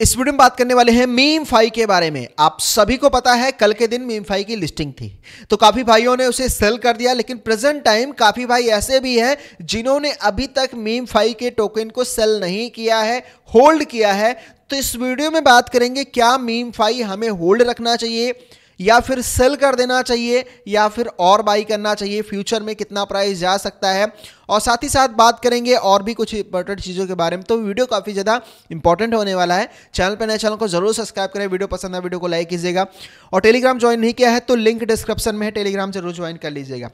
इस वीडियो में बात करने वाले हैं मीम फाई के बारे में आप सभी को पता है कल के दिन मीम फाई की लिस्टिंग थी तो काफ़ी भाइयों ने उसे सेल कर दिया लेकिन प्रेजेंट टाइम काफ़ी भाई ऐसे भी हैं जिन्होंने अभी तक मीम फाई के टोकन को सेल नहीं किया है होल्ड किया है तो इस वीडियो में बात करेंगे क्या मीम फाई हमें होल्ड रखना चाहिए या फिर सेल कर देना चाहिए या फिर और बाई करना चाहिए फ्यूचर में कितना प्राइस जा सकता है और साथ ही साथ बात करेंगे और भी कुछ इंपॉर्टेंट चीज़ों के बारे में तो वीडियो काफ़ी ज़्यादा इंपॉर्टेंट होने वाला है चैनल पर नए चैनल को जरूर सब्सक्राइब करें वीडियो पसंद है वीडियो को लाइक कीजिएगा और टेलीग्राम ज्वाइन नहीं किया है तो लिंक डिस्क्रिप्शन में है टेलीग्राम जरूर ज्वाइन कर लीजिएगा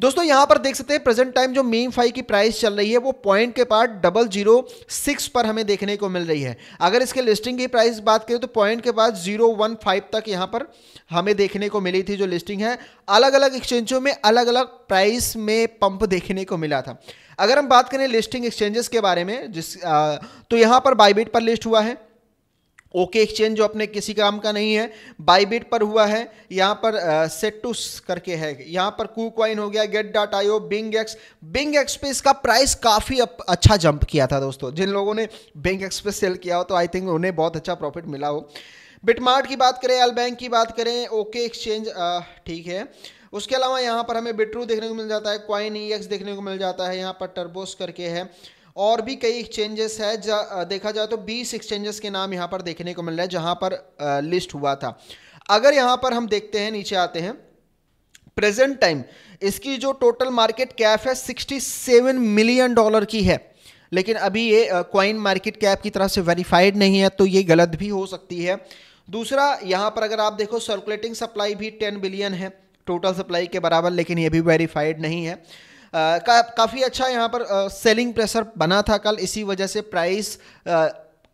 दोस्तों यहां पर देख सकते हैं प्रेजेंट टाइम जो मीम फाई की प्राइस चल रही है वो पॉइंट के पार डबल जीरो सिक्स पर हमें देखने को मिल रही है अगर इसके लिस्टिंग की प्राइस बात करें तो पॉइंट के बाद जीरो वन फाइव तक यहां पर हमें देखने को मिली थी जो लिस्टिंग है अलग अलग एक्सचेंजों में अलग अलग प्राइस में पंप देखने को मिला था अगर हम बात करें लिस्टिंग एक्सचेंजेस के बारे में जिस आ, तो यहाँ पर बाईबीट पर लिस्ट हुआ है ओके एक्सचेंज जो अपने किसी काम का नहीं है बाईबिट पर हुआ है यहाँ पर uh, करके है यहाँ पर कू क्वाइन हो गया gate dot IO BingX BingX पे इसका प्राइस काफ़ी अच्छा जंप किया था दोस्तों जिन लोगों ने बिंग एक्स पे सेल किया हो तो आई थिंक उन्हें बहुत अच्छा प्रॉफिट मिला हो बिटमार्ट की बात करें एल बैंक की बात करें ओके एक्सचेंज ठीक है उसके अलावा यहाँ पर हमें बिट्रू देखने को मिल जाता है क्वाइन ई e देखने को मिल जाता है यहाँ पर टर्बोस करके है और भी कई एक्सचेंजेस है जा, देखा जाए तो 20 एक्सचेंजेस के नाम यहाँ पर देखने को मिल रहा है जहाँ पर आ, लिस्ट हुआ था अगर यहाँ पर हम देखते हैं नीचे आते हैं प्रेजेंट टाइम इसकी जो टोटल मार्केट कैप है 67 मिलियन डॉलर की है लेकिन अभी ये क्वाइन मार्केट कैप की तरफ से वेरीफाइड नहीं है तो ये गलत भी हो सकती है दूसरा यहाँ पर अगर आप देखो सर्कुलेटिंग सप्लाई भी 10 बिलियन है टोटल सप्लाई के बराबर लेकिन ये भी वेरीफाइड नहीं है का, काफ़ी अच्छा यहाँ पर सेलिंग प्रेशर बना था कल इसी वजह से प्राइस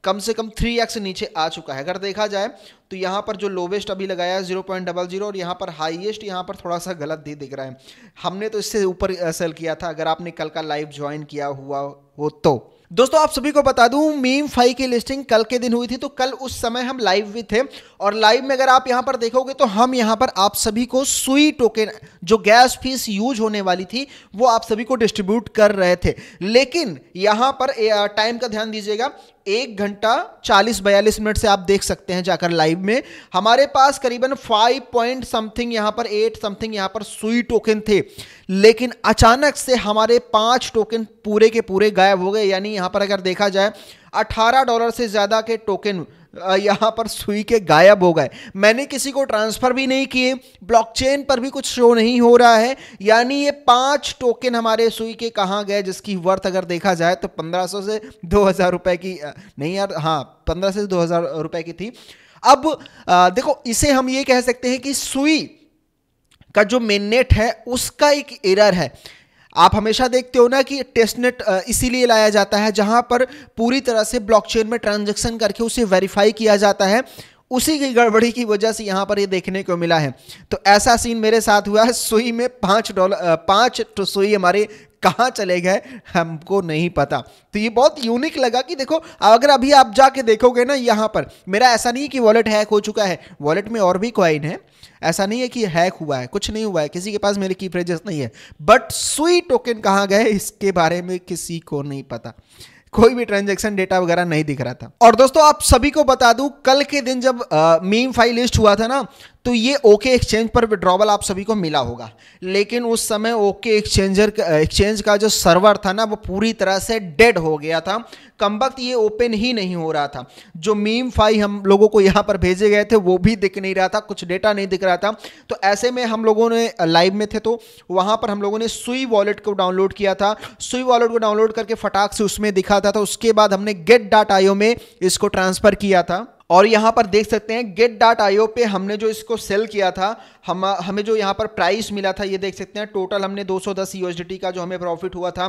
कम से कम थ्री एक्स नीचे आ चुका है अगर देखा जाए तो यहाँ पर जो लोवेस्ट अभी लगाया है जीरो पॉइंट डबल जीरो और यहाँ पर हाईएस्ट यहाँ पर थोड़ा सा गलत भी दिख रहा है हमने तो इससे ऊपर सेल किया था अगर आपने कल का लाइव ज्वाइन किया हुआ हो तो दोस्तों आप सभी को बता दूं मीम फाई की लिस्टिंग कल के दिन हुई थी तो कल उस समय हम लाइव भी थे और लाइव में अगर आप यहां पर देखोगे तो हम यहां पर आप सभी को सुई टोकन जो गैस फीस यूज होने वाली थी वो आप सभी को डिस्ट्रीब्यूट कर रहे थे लेकिन यहां पर टाइम का ध्यान दीजिएगा एक घंटा चालीस बयालीस मिनट से आप देख सकते हैं जाकर लाइव में हमारे पास करीबन फाइव पॉइंट समथिंग यहां पर एट समथिंग यहां पर सुई टोकन थे लेकिन अचानक से हमारे पांच टोकन पूरे के पूरे गायब हो गए यानी यहां पर अगर देखा जाए अठारह डॉलर से ज़्यादा के टोकन यहाँ पर सुई के गायब हो गए मैंने किसी को ट्रांसफ़र भी नहीं किए ब्लॉकचेन पर भी कुछ शो नहीं हो रहा है यानी ये पांच टोकन हमारे सुई के कहाँ गए जिसकी वर्थ अगर देखा जाए तो 1500 से 2000 रुपए की नहीं यार हाँ 1500 से 2000 रुपए की थी अब आ, देखो इसे हम ये कह सकते हैं कि सुई का जो मेन नेट है उसका एक एरर है आप हमेशा देखते हो ना कि टेस्टनेट इसीलिए लाया जाता है जहां पर पूरी तरह से ब्लॉकचेन में ट्रांजैक्शन करके उसे वेरीफाई किया जाता है उसी की गड़बड़ी की वजह से यहां पर ये यह देखने को मिला है तो ऐसा सीन मेरे साथ हुआ है सुई में पाँच डॉलर पाँच सुई हमारे कहाँ चले गए हमको नहीं पता तो ये बहुत यूनिक लगा कि देखो अगर अभी आप जाके देखोगे ना यहाँ पर मेरा ऐसा नहीं है कि वॉलेट हैक हो चुका है वॉलेट में और भी क्वाइन है ऐसा नहीं है कि हैक हुआ है कुछ नहीं हुआ है किसी के पास मेरे की फ्रेजेस नहीं है बट सुई टोकन कहाँ गए इसके बारे में किसी को नहीं पता कोई भी ट्रांजैक्शन डेटा वगैरह नहीं दिख रहा था और दोस्तों आप सभी को बता दूं कल के दिन जब मीम फाइल लिस्ट हुआ था ना तो ये ओके एक्सचेंज पर विड्रॉवल आप सभी को मिला होगा लेकिन उस समय ओके एक्सचेंजर एक्सचेंज का जो सर्वर था ना वो पूरी तरह से डेड हो गया था कम वक्त ये ओपन ही नहीं हो रहा था जो मीम फाई हम लोगों को यहाँ पर भेजे गए थे वो भी दिख नहीं रहा था कुछ डेटा नहीं दिख रहा था तो ऐसे में हम लोगों ने लाइव में थे तो वहाँ पर हम लोगों ने सुई वॉलेट को डाउनलोड किया था सुई वॉलेट को डाउनलोड करके फटाक से उसमें दिखा था तो उसके बाद हमने गेट डाट आयो में इसको ट्रांसफ़र किया था और यहाँ पर देख सकते हैं गेट डाट आईओ पे हमने जो इसको सेल किया था हम हमें जो यहाँ पर प्राइस मिला था ये देख सकते हैं टोटल हमने 210 यूएसडीटी का जो हमें प्रॉफिट हुआ था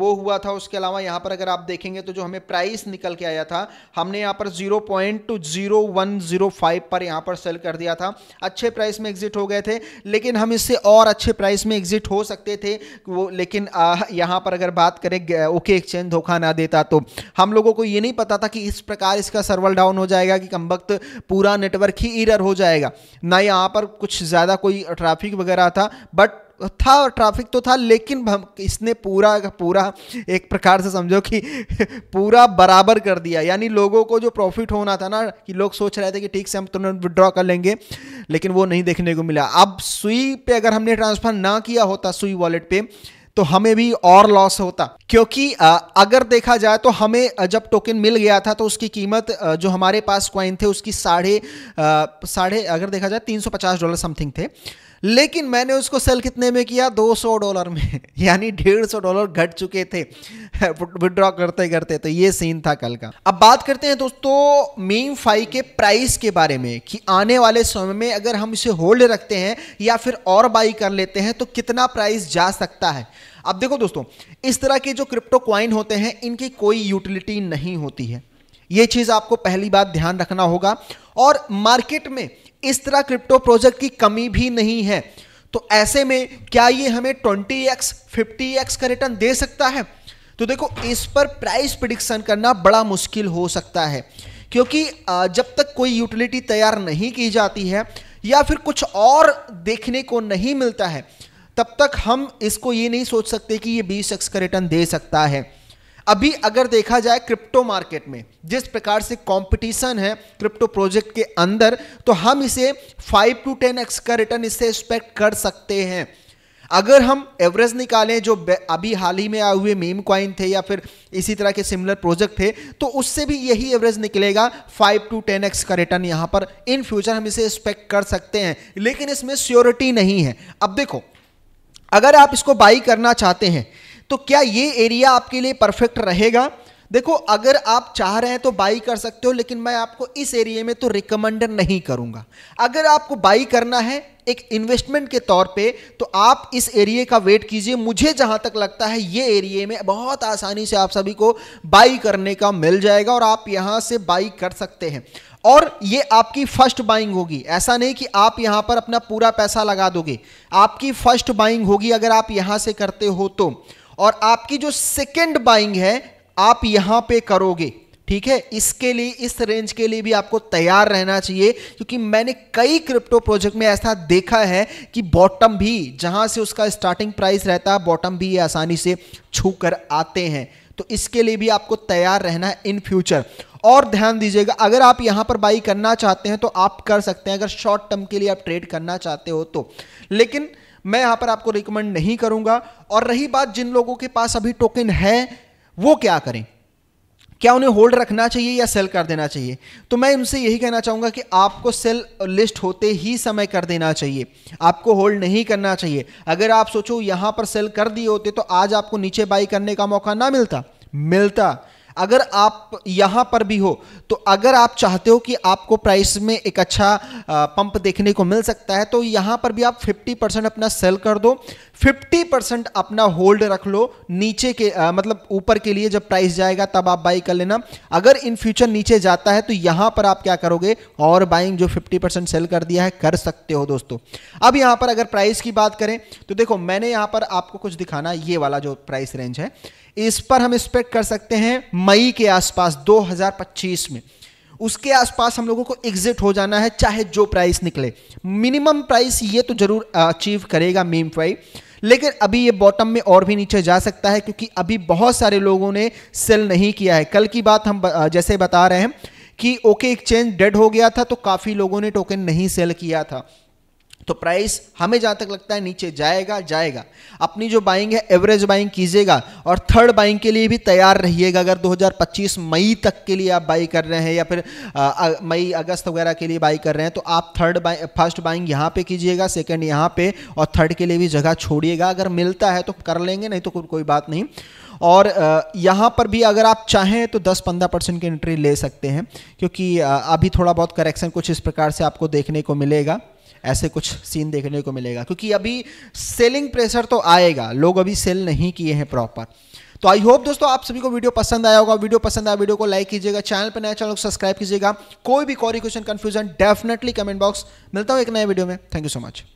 वो हुआ था उसके अलावा यहाँ पर अगर आप देखेंगे तो जो हमें प्राइस निकल के आया था हमने यहाँ पर 0.2105 पर यहाँ पर सेल कर दिया था अच्छे प्राइस में एग्जिट हो गए थे लेकिन हम इससे और अच्छे प्राइस में एग्जिट हो सकते थे वो लेकिन यहाँ पर अगर बात करें ओके एक्सचेंज धोखा ना देता तो हम लोगों को ये नहीं पता था कि इस प्रकार इसका सर्वल डाउन हो जाएगा कि कम वक्त पूरा नेटवर्क ही इरर हो जाएगा ना यहाँ पर कुछ ज़्यादा कोई ट्रैफिक वगैरह था बट था ट्रैफिक तो था लेकिन इसने पूरा पूरा एक प्रकार से समझो कि पूरा बराबर कर दिया यानी लोगों को जो प्रॉफिट होना था ना कि लोग सोच रहे थे कि ठीक से हम तुरंत तो विड्रॉ कर लेंगे लेकिन वो नहीं देखने को मिला अब सुई पे अगर हमने ट्रांसफ़र ना किया होता सुई वॉलेट पे तो हमें भी और लॉस होता क्योंकि अगर देखा जाए तो हमें जब टोकन मिल गया था तो उसकी कीमत जो हमारे पास क्वाइन थे उसकी साढ़े साढ़े अगर देखा जाए तीन डॉलर समथिंग थे लेकिन मैंने उसको सेल कितने में किया 200 डॉलर में यानी 150 डॉलर घट चुके थे विड्रॉ करते करते तो ये सीन था कल का अब बात करते हैं दोस्तों मीम फाई के प्राइस के बारे में कि आने वाले समय में अगर हम इसे होल्ड रखते हैं या फिर और बाई कर लेते हैं तो कितना प्राइस जा सकता है अब देखो दोस्तों इस तरह के जो क्रिप्टो क्वाइन होते हैं इनकी कोई यूटिलिटी नहीं होती है ये चीज़ आपको पहली बात ध्यान रखना होगा और मार्केट में इस तरह क्रिप्टो प्रोजेक्ट की कमी भी नहीं है तो ऐसे में क्या ये हमें फिफ्टी एक्स का रिटर्न दे सकता है तो देखो इस पर प्राइस प्रिडिक्शन करना बड़ा मुश्किल हो सकता है क्योंकि जब तक कोई यूटिलिटी तैयार नहीं की जाती है या फिर कुछ और देखने को नहीं मिलता है तब तक हम इसको ये नहीं सोच सकते कि ये एक्स का रिटर्न दे सकता है अभी अगर देखा जाए क्रिप्टो मार्केट में जिस प्रकार से कंपटीशन है क्रिप्टो प्रोजेक्ट के अंदर तो हम इसे 5 टू 10 एक्स का रिटर्न इससे एक्सपेक्ट कर सकते हैं अगर हम एवरेज निकालें जो अभी हाल ही में आए हुए मीम क्वाइन थे या फिर इसी तरह के सिमिलर प्रोजेक्ट थे तो उससे भी यही एवरेज निकलेगा 5 टू 10 एक्स का रिटर्न यहाँ पर इन फ्यूचर हम इसे एक्सपेक्ट कर सकते हैं लेकिन इसमें श्योरिटी नहीं है अब देखो अगर आप इसको बाई करना चाहते हैं तो क्या ये एरिया आपके लिए परफेक्ट रहेगा देखो अगर आप चाह रहे हैं तो बाई कर सकते हो लेकिन मैं आपको इस एरिया में तो रिकमेंड नहीं करूंगा अगर आपको बाई करना है एक इन्वेस्टमेंट के तौर पे तो आप इस एरिए का वेट कीजिए मुझे जहां तक लगता है ये एरिए में बहुत आसानी से आप सभी को बाई करने का मिल जाएगा और आप यहां से बाई कर सकते हैं और ये आपकी फर्स्ट बाइंग होगी ऐसा नहीं कि आप यहां पर अपना पूरा पैसा लगा दोगे आपकी फर्स्ट बाइंग होगी अगर आप यहां से करते हो तो और आपकी जो सेकेंड बाइंग है आप यहां पे करोगे ठीक है इसके लिए इस रेंज के लिए भी आपको तैयार रहना चाहिए क्योंकि मैंने कई क्रिप्टो प्रोजेक्ट में ऐसा देखा है कि बॉटम भी जहां से उसका स्टार्टिंग प्राइस रहता है बॉटम भी ये आसानी से छू कर आते हैं तो इसके लिए भी आपको तैयार रहना है इन फ्यूचर और ध्यान दीजिएगा अगर आप यहां पर बाई करना चाहते हैं तो आप कर सकते हैं अगर शॉर्ट टर्म के लिए आप ट्रेड करना चाहते हो तो लेकिन मैं यहां पर आपको रिकमेंड नहीं करूंगा और रही बात जिन लोगों के पास अभी टोकन है वो क्या करें क्या उन्हें होल्ड रखना चाहिए या सेल कर देना चाहिए तो मैं उनसे यही कहना चाहूंगा कि आपको सेल लिस्ट होते ही समय कर देना चाहिए आपको होल्ड नहीं करना चाहिए अगर आप सोचो यहां पर सेल कर दिए होते तो आज आपको नीचे बाई करने का मौका ना मिलता मिलता अगर आप यहां पर भी हो तो अगर आप चाहते हो कि आपको प्राइस में एक अच्छा पंप देखने को मिल सकता है तो यहां पर भी आप 50 परसेंट अपना सेल कर दो 50 परसेंट अपना होल्ड रख लो नीचे के आ, मतलब ऊपर के लिए जब प्राइस जाएगा तब आप बाई कर लेना अगर इन फ्यूचर नीचे जाता है तो यहां पर आप क्या करोगे और बाइंग जो 50 परसेंट सेल कर दिया है कर सकते हो दोस्तों अब यहां पर अगर प्राइस की बात करें तो देखो मैंने यहां पर आपको कुछ दिखाना ये वाला जो प्राइस रेंज है इस पर हम एक्सपेक्ट कर सकते हैं मई के आसपास 2025 में उसके आसपास हम लोगों को एग्जिट हो जाना है चाहे जो प्राइस निकले मिनिमम प्राइस ये तो जरूर अचीव करेगा मीम फाइव लेकिन अभी ये बॉटम में और भी नीचे जा सकता है क्योंकि अभी बहुत सारे लोगों ने सेल नहीं किया है कल की बात हम जैसे बता रहे हैं कि ओके एक्सचेंज डेड हो गया था तो काफ़ी लोगों ने टोकन नहीं सेल किया था तो प्राइस हमें जहाँ तक लगता है नीचे जाएगा जाएगा अपनी जो बाइंग है एवरेज बाइंग कीजिएगा और थर्ड बाइंग के लिए भी तैयार रहिएगा अगर 2025 मई तक के लिए आप बाई कर रहे हैं या फिर मई अगस्त वगैरह के लिए बाई कर रहे हैं तो आप थर्ड बाइंग फर्स्ट बाइंग यहाँ पे कीजिएगा सेकंड यहाँ पे और थर्ड के लिए भी जगह छोड़िएगा अगर मिलता है तो कर लेंगे नहीं तो को, कोई बात नहीं और यहाँ पर भी अगर आप चाहें तो 10-15 परसेंट की एंट्री ले सकते हैं क्योंकि अभी थोड़ा बहुत करेक्शन कुछ इस प्रकार से आपको देखने को मिलेगा ऐसे कुछ सीन देखने को मिलेगा क्योंकि अभी सेलिंग प्रेशर तो आएगा लोग अभी सेल नहीं किए हैं प्रॉपर तो आई होप दोस्तों आप सभी को वीडियो पसंद आया होगा वीडियो पसंद आया वीडियो को लाइक कीजिएगा चैनल पर नया चैनल को सब्सक्राइब कीजिएगा कोई भी query question confusion definitely comment box मिलता हूँ एक नए वीडियो में थैंक यू सो मच